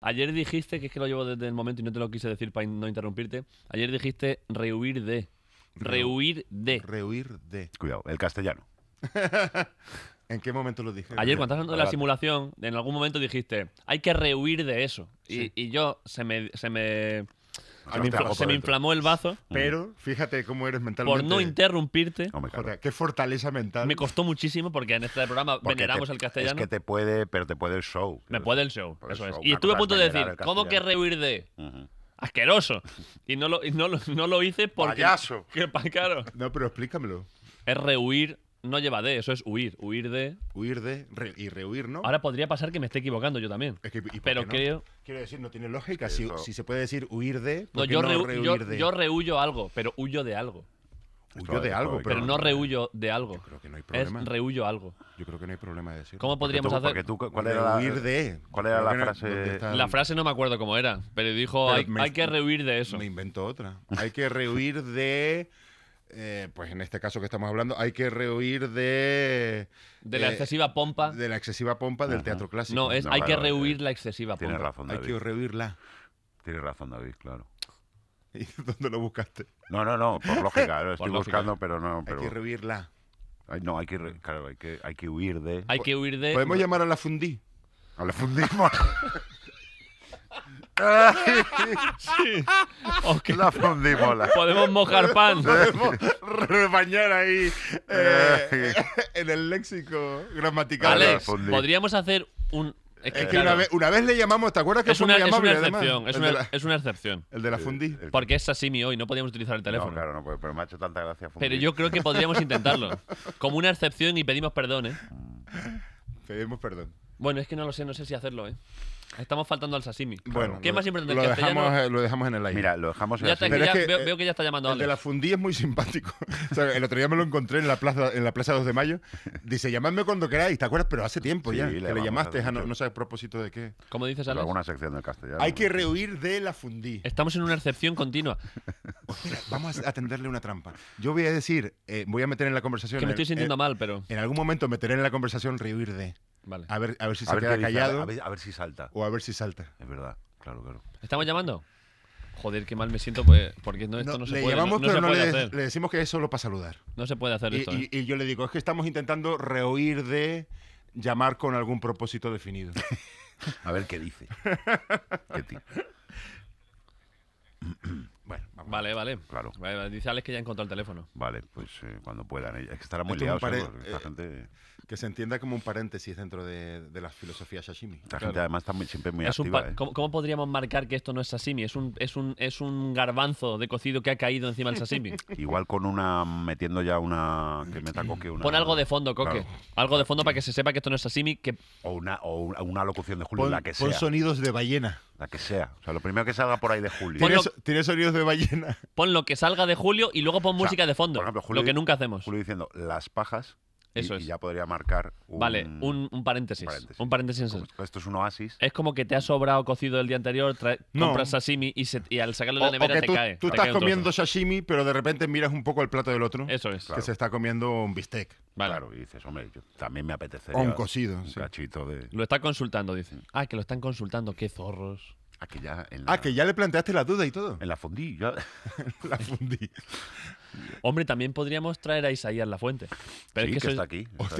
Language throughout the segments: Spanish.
Ayer dijiste, que es que lo llevo desde el momento y no te lo quise decir para no interrumpirte, ayer dijiste rehuir de. Rehuir de. Rehuir de. Cuidado, el castellano. ¿En qué momento lo dije? Ayer cuando estabas hablando de la simulación, en algún momento dijiste, hay que rehuir de eso. Y- Y, yo se me, se me se me, inflamó, el bazo. Mm. Pero fíjate cómo eres mentalmente. Por no interrumpirte. No, qué fortaleza mental. Me costó muchísimo porque en este programa veneramos el castellano. Es que te puede, pero te puede el show. Me puede el show, eso es. Y estuve a punto de decir, ¿cómo que rehuir de? asqueroso. Y no lo, no, hice porque. Payaso. Que, caro! No, pero explícamelo. Es rehuir no lleva de, eso es huir, huir de. Huir de y rehuir, ¿no? Ahora podría pasar que me esté equivocando yo también. que, pero creo. Quiero decir, no tiene lógica. Si, se puede decir huir de, no, yo, rehuyo algo, pero huyo de algo. Huyo de algo, pero, no rehuyo de algo. creo que no hay problema. Es rehuyo algo. Yo creo que no hay problema de decir ¿Cómo podríamos hacer? Tú, ¿cuál, era la, de? ¿Cuál era la frase? La frase no me acuerdo cómo era, pero dijo hay, hay, que rehuir de eso. Me invento otra. Hay que rehuir de eh, pues en este caso que estamos hablando, hay que rehuir de... De la eh, excesiva pompa. De la excesiva pompa del teatro clásico. No, es, hay que eh, rehuir la excesiva tiene pompa. Razón, David. Hay que rehuirla. Tienes razón, David, claro. ¿Y dónde lo buscaste? No, no, no, por lógica, estoy buscando, pero no... Hay que rehuirla. no, hay que, claro, hay, que, huir de... Hay que huir de... ¿Podemos llamar a la fundí? A la fundí sí. okay. La Podemos mojar pan. Podemos rebañar ahí eh, en el léxico gramatical. Alex, podríamos hacer un. una, vez, le llamamos, ¿te acuerdas que es una, es una excepción, es una, excepción. El de la fundi. Porque es mi hoy, no podíamos utilizar el teléfono. claro, no, pero me ha hecho tanta gracia. Pero yo creo que podríamos intentarlo. Como una excepción y pedimos perdón, ¿eh? Pedimos perdón. Bueno, es que no lo sé, no sé si hacerlo, ¿eh? Estamos faltando al sashimi. Bueno, ¿qué más importante? Lo dejamos, lo dejamos en el aire. Mira, lo dejamos en el aire. veo, que ya está llamando a El de la fundí es muy simpático. O sea, el otro día me lo encontré en la plaza en la plaza 2 de mayo. Dice, llamadme cuando queráis, ¿te acuerdas? Pero hace tiempo ya. le le llamaste, no, sabes a propósito de qué. Como dices, pues Alex, alguna sección del castellano. Hay que rehuir de la fundí. estamos en una excepción continua. Vamos a atenderle una trampa. Yo voy a decir, eh, voy a meter en la conversación. Que me estoy sintiendo mal, pero... En algún momento meteré en la conversación rehuir de. A ver, si se queda callado. A ver, si salta. O a ver si salta. Es verdad, claro, claro. ¿Estamos llamando? Joder, qué mal me siento pues, porque esto no, se puede, no, le, hacer. le, decimos que es solo para saludar. No se puede hacer y, ¿eh? Y, yo le digo, es que estamos intentando reoír de llamar con algún propósito definido. a ver qué dice. ¿Qué Bueno, Vale, vale. Claro. dice Alex que ya encontró el teléfono. Vale, pues eh, cuando puedan. Es que estará muy liado. Eh, que se entienda como un paréntesis dentro de, de la filosofía sashimi. La gente además está siempre muy activa. ¿eh? ¿Cómo, podríamos marcar que esto no es sashimi? Es un, es, un, es un garbanzo de cocido que ha caído encima del sashimi. Igual con una... metiendo ya una... que meta. coque una... Pon algo de fondo, Coque. Algo de fondo para que se sepa que esto no es sashimi. Que... O, una, una locución de Julio, que sea. Pon sonidos de ballena. La que sea. O sea, lo primero que salga por ahí de julio. ¿Tienes, sonidos de ballena? Pon lo que salga de julio y luego pon música de fondo. lo que nunca hacemos. Julio diciendo las pajas. Eso es. y ya podría marcar un, Vale, un, paréntesis, Un paréntesis. esto es un oasis. Es como que te ha sobrado cocido el día anterior, compras sashimi y, al sacarlo de la nevera te cae. tú estás comiendo sashimi, pero de repente miras un poco el plato del otro, Eso es. que se está comiendo un bistec Claro, y dices, hombre, yo también me apetecería un cocido. cachito de. Lo está consultando, dicen. Ah, que lo están consultando, qué zorros. Aquí ah, ya Ah, que ya le planteaste la duda y todo. en la fondilla. la fundí. Hombre, también podríamos traer a Isaías La Fuente. Pero sí, es que, está aquí. Está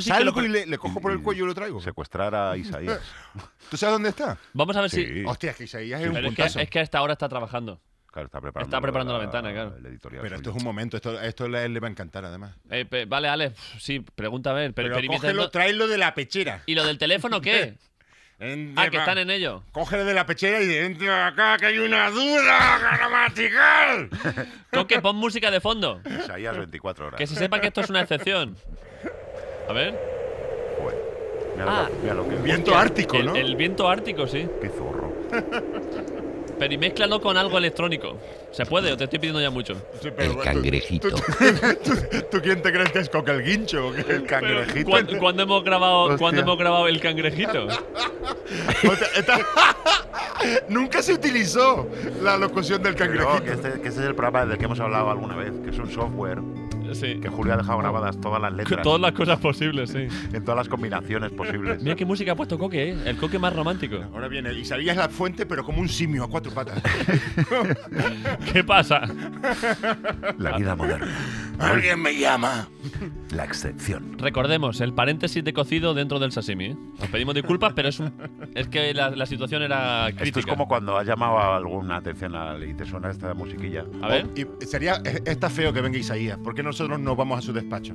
sí que le, cojo por el cuello y lo traigo? Secuestrar a Isaías. ¿Tú sabes dónde está? Vamos a ver si. Hostia, que Isaías es un es que, es que hasta ahora está trabajando. está preparando, la, ventana, claro. pero esto es un momento, esto, le, va a encantar además. Eh, vale, Alex, sí, pregunta a ver. Pero, pero cógelo, de la pechera. ¿Y lo del teléfono qué? ah, que están en ello. Cógele de la pechera y entra acá, que hay una duda gramatical. Toque, pon música de fondo. 24 horas. Que se sepa que esto es una excepción. A ver. Bueno, mira ah. Viento ártico, ¿no? El viento ártico, sí. Qué zorro. Pero y mézclalo con algo electrónico. ¿Se puede? te estoy pidiendo ya mucho. el cangrejito. ¿tú, quién te crees que es coquelguincho el Guincho? El cangrejito. ¿Cuándo, hemos grabado, ¿cuándo hemos grabado el cangrejito? Nunca se utilizó la locución del cangrejito. No, que, este, que este es el programa del que hemos hablado alguna vez, que es un software que Julio ha dejado grabadas todas las letras. Todas las cosas posibles, sí. en todas las combinaciones posibles. Mira qué música ha puesto Coque, ¿eh? El Coque más romántico. Ahora viene es la fuente, pero como un simio a cuatro patas. ¿Qué pasa? La vida moderna. ¿Ah? Alguien me llama. La excepción. Recordemos, el paréntesis de cocido dentro del sashimi. Nos ¿eh? pedimos disculpas, pero es, es que la, situación era crítica. Esto es como cuando has llamado alguna atención y te suena esta musiquilla. A ver. Oh, y sería, eh, está feo que venga Isaías. ¿Por qué nosotros nos vamos a su despacho?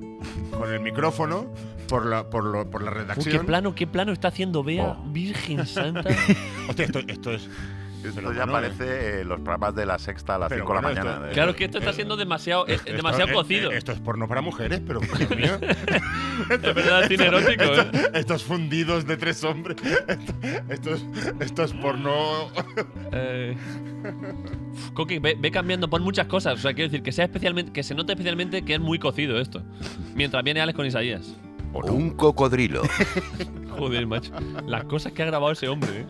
Con el micrófono, por la, por, la redacción. ¿Qué plano, qué plano está haciendo Bea? Oh. Virgen Santa. Hostia, esto, esto es… Esto ya parece eh, los programas de la sexta a las 5 de la mañana. ¿eh? claro que esto está siendo eh, demasiado, demasiado cocido. Esto es porno para mujeres, pero esto, es verdad, erótico. Estos fundidos de tres hombres. Esto, esto es, porno. eh, Coqui, ve, cambiando, por muchas cosas. O sea, quiero decir que sea especialmente, que se note especialmente que es muy cocido esto. Mientras viene Alex con Isaías. por Un cocodrilo. Joder, macho. Las cosas que ha grabado ese hombre, eh.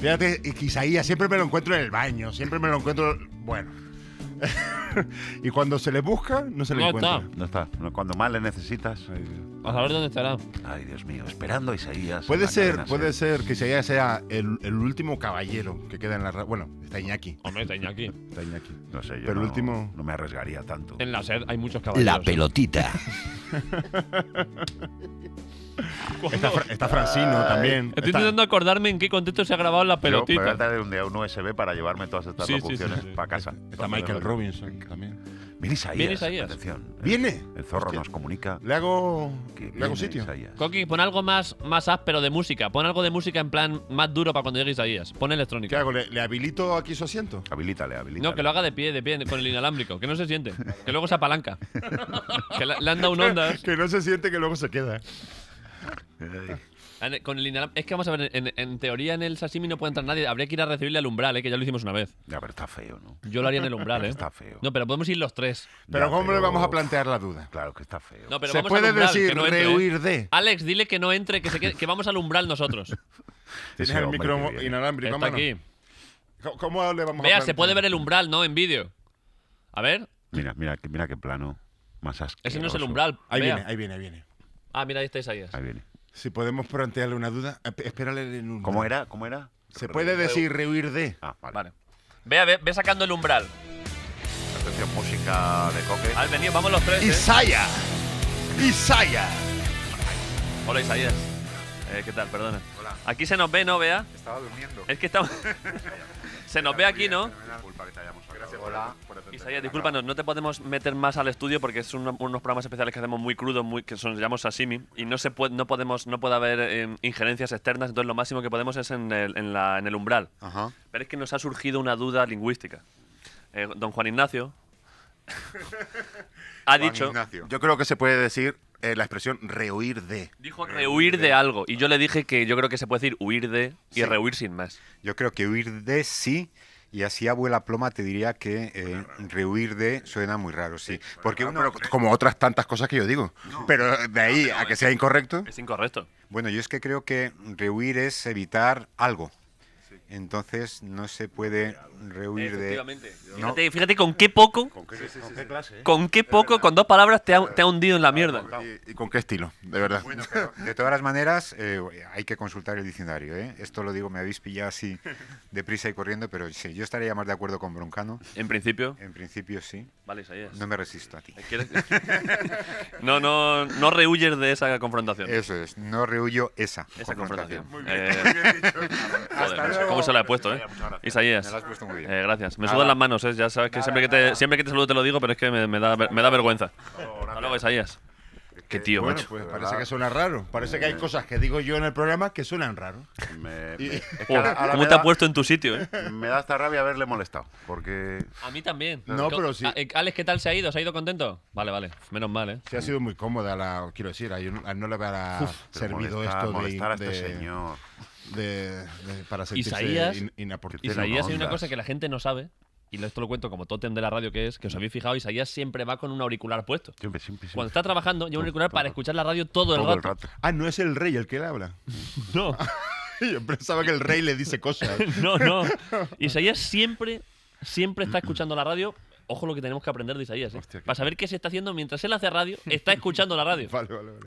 Fíjate, Isaías siempre me lo encuentro en el baño, siempre me lo encuentro. Bueno. y cuando se le busca, no se le encuentra. Está. No está. cuando más le necesitas. a ver dónde estará. Ay, Dios mío, esperando a Isaías. Puede ser, puede ser que Isaías sea el, el, último caballero que queda en la. Bueno, está Iñaki. Hombre, está Iñaki. está Iñaki. No sé, yo. Pero el último. No me arriesgaría tanto. En la sed hay muchos caballeros. La pelotita. Está, Francino también. Estoy intentando acordarme en qué contexto se ha grabado la pelotita. Yo, voy a traer un día un USB para llevarme todas estas locuciones para casa. Está Michael Robinson. Eh, eh. Viene Isaías. El zorro nos comunica. Le hago, sitio. Coqui, pon algo más, más áspero de música. Pon algo de música en plan más duro para cuando llegue Isaías. Pon electrónica. ¿Qué hago? ¿Le, habilito aquí su asiento? le habilito. No, que lo haga de pie, de pie, con el inalámbrico. que no se siente. Que luego se apalanca. que le, un que no se siente, que luego se queda. Eh. Con el Es que vamos a ver, en, teoría en el sashimi no puede entrar nadie. Habría que ir a recibirle al umbral, ¿eh? que ya lo hicimos una vez. Ya, pero está feo, ¿no? Yo lo haría en el umbral, ¿eh? Está feo. No, pero podemos ir los tres. Pero ¿cómo le vamos a plantear la duda? Claro que está feo. No, pero Se vamos puede decir no rehuir eh. de. Alex, dile que no entre, que, se que vamos al umbral nosotros. Tienes el micro inalámbrico, Está aquí. ¿Cómo le vamos Vea, se puede ver el umbral, ¿no? En vídeo. A ver. Mira, mira, mira qué plano. Más asqueroso. Ese no es el umbral. Ahí viene, ahí viene, ahí viene. Ah, mira, ahí está Isaías. Ahí viene. Si podemos plantearle una duda, espérale en un. ¿Cómo era? ¿Cómo era? Se puede decir rehuir de. Ah, vale. vale. Ve, a ve sacando el umbral. Atención, música de coque. Al venido, vamos los tres. Isaya. ¿eh? Isaya. Hola, Isaías. Eh, ¿Qué tal? Perdona. Hola. Aquí se nos ve, ¿no, vea. Estaba durmiendo. Es que estamos... se nos ve aquí, ¿no? Disculpa Gracias Hola. por, discúlpanos, no te podemos meter más al estudio porque son unos programas especiales que hacemos muy crudos, muy, que son, llamamos sashimi, y no, se puede, no, podemos, no puede haber eh, injerencias externas, entonces lo máximo que podemos es en el, umbral. Pero es que nos ha surgido una duda lingüística. Eh, don Juan Ignacio ha dicho... Yo creo que se puede decir eh, la expresión rehuir de. Dijo rehuir de, algo. Y yo le dije que yo creo que se puede decir huir de y rehuir sin más. Yo creo que huir de sí. Y así abuela ploma te diría que eh, rehuir de suena muy raro, sí. porque uno, como otras tantas cosas que yo digo. pero de ahí a que sea incorrecto. Es incorrecto. Bueno, yo es que creo que rehuir es evitar algo entonces no se puede rehuir de... Fíjate, con qué poco, con qué, poco, con dos palabras te ha, hundido en la mierda. Ah, y, con qué estilo, de verdad. de todas las maneras, eh, hay que consultar el diccionario. ¿eh? Esto lo digo, me habéis pillado así deprisa y corriendo, pero sí, yo estaría más de acuerdo con Broncano. ¿En principio? En principio sí. Vale, es. No me resisto a ti. Eh, no, no, no rehuyes de esa confrontación. Eso es, no rehuyo esa, esa confrontación. Muy bien se la he puesto, pues ¿eh? Isaías. gracias. Me eh, sudan las manos, ¿eh? Ya sabes que, siempre, que te, siempre que te saludo te lo digo, pero es que me, da, me da vergüenza. Oh, hasta luego, Isaías. Qué tío, pues, parece que suena raro. Parece que hay cosas que digo yo en el programa que suenan raro. Oh, ¿Cómo te ha puesto en tu sitio? Eh? Me da hasta rabia haberle molestado, porque... A mí también. No, pero ah, eh, ¿qué tal se ha ido? ¿Se ha ido contento? Vale, vale. Menos mal, ¿eh? Sí, ha sido muy cómoda la... Quiero decir, a, no le habrá servido esto de... Molestar a este señor de, para sentirse Isaías, Isaías hay una cosa que la gente no sabe, y esto lo cuento como tótem de la radio que es, que os habéis fijado, Isaías siempre va con un auricular puesto. Cuando está trabajando, lleva un auricular para escuchar la radio todo, el, rato. Ah, no es el rey el que le habla. no. Yo pensaba que el rey le dice cosas. no, no. Isaías siempre, siempre está escuchando la radio ojo lo que tenemos que aprender de Isaías, ¿eh? para saber qué se está haciendo mientras él hace radio, está escuchando la radio.